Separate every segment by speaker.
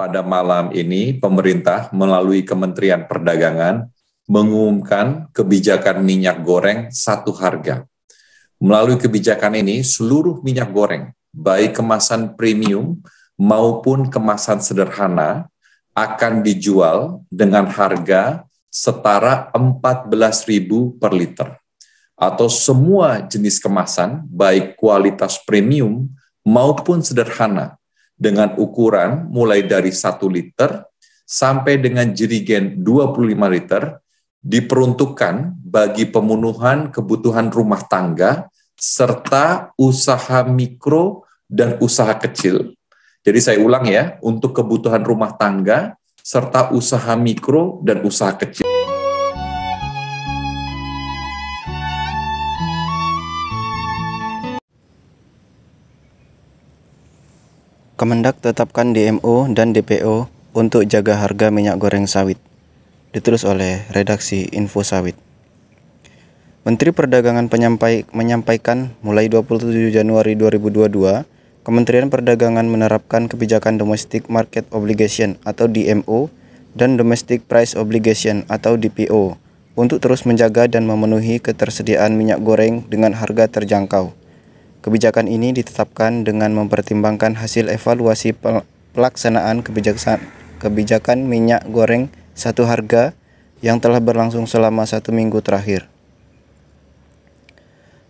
Speaker 1: pada malam ini pemerintah melalui Kementerian Perdagangan mengumumkan kebijakan minyak goreng satu harga. Melalui kebijakan ini, seluruh minyak goreng, baik kemasan premium maupun kemasan sederhana, akan dijual dengan harga setara rp 14.000 per liter. Atau semua jenis kemasan, baik kualitas premium maupun sederhana, dengan ukuran mulai dari 1 liter sampai dengan jerigen 25 liter diperuntukkan bagi pemenuhan kebutuhan rumah tangga serta usaha mikro dan usaha kecil. Jadi saya ulang ya, untuk kebutuhan rumah tangga serta usaha mikro dan usaha kecil.
Speaker 2: Kemendak tetapkan DMO dan DPO untuk jaga harga minyak goreng sawit. Ditulis oleh redaksi Info Sawit. Menteri Perdagangan penyampai, menyampaikan mulai 27 Januari 2022, Kementerian Perdagangan menerapkan kebijakan Domestic Market Obligation atau DMO dan Domestic Price Obligation atau DPO untuk terus menjaga dan memenuhi ketersediaan minyak goreng dengan harga terjangkau Kebijakan ini ditetapkan dengan mempertimbangkan hasil evaluasi pelaksanaan kebijakan, minyak goreng satu harga yang telah berlangsung selama satu minggu terakhir.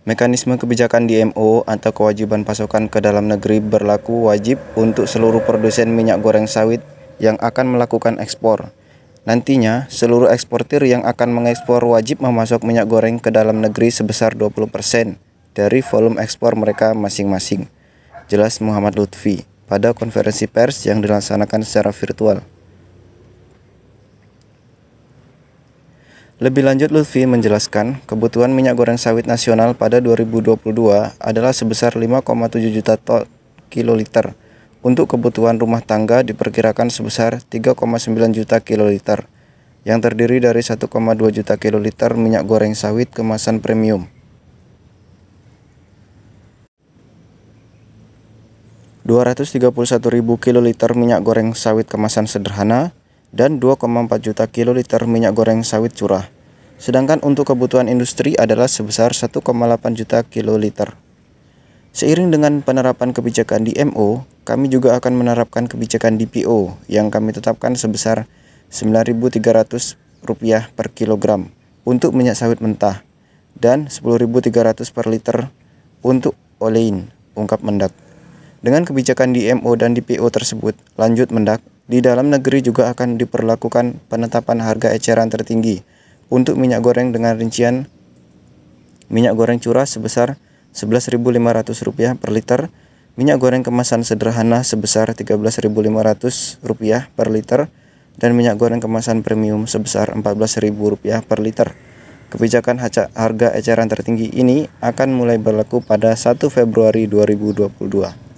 Speaker 2: Mekanisme kebijakan DMO atau kewajiban pasokan ke dalam negeri berlaku wajib untuk seluruh produsen minyak goreng sawit yang akan melakukan ekspor. Nantinya, seluruh eksportir yang akan mengekspor wajib memasok minyak goreng ke dalam negeri sebesar 20 persen dari volume ekspor mereka masing-masing. Jelas Muhammad Lutfi pada konferensi pers yang dilaksanakan secara virtual. Lebih lanjut, Lutfi menjelaskan kebutuhan minyak goreng sawit nasional pada 2022 adalah sebesar 5,7 juta ton kiloliter. Untuk kebutuhan rumah tangga diperkirakan sebesar 3,9 juta kiloliter, yang terdiri dari 1,2 juta kiloliter minyak goreng sawit kemasan premium. 231.000 kiloliter minyak goreng sawit kemasan sederhana dan 2,4 juta kiloliter minyak goreng sawit curah. Sedangkan untuk kebutuhan industri adalah sebesar 1,8 juta kiloliter. Seiring dengan penerapan kebijakan DMO, kami juga akan menerapkan kebijakan DPO yang kami tetapkan sebesar Rp9.300 per kilogram untuk minyak sawit mentah dan 10300 per liter untuk olein, ungkap Mendak. Dengan kebijakan DMO dan DPO tersebut, lanjut mendak, di dalam negeri juga akan diperlakukan penetapan harga eceran tertinggi untuk minyak goreng dengan rincian minyak goreng curah sebesar Rp11.500 per liter, minyak goreng kemasan sederhana sebesar Rp13.500 per liter, dan minyak goreng kemasan premium sebesar Rp14.000 per liter. Kebijakan harga eceran tertinggi ini akan mulai berlaku pada 1 Februari 2022.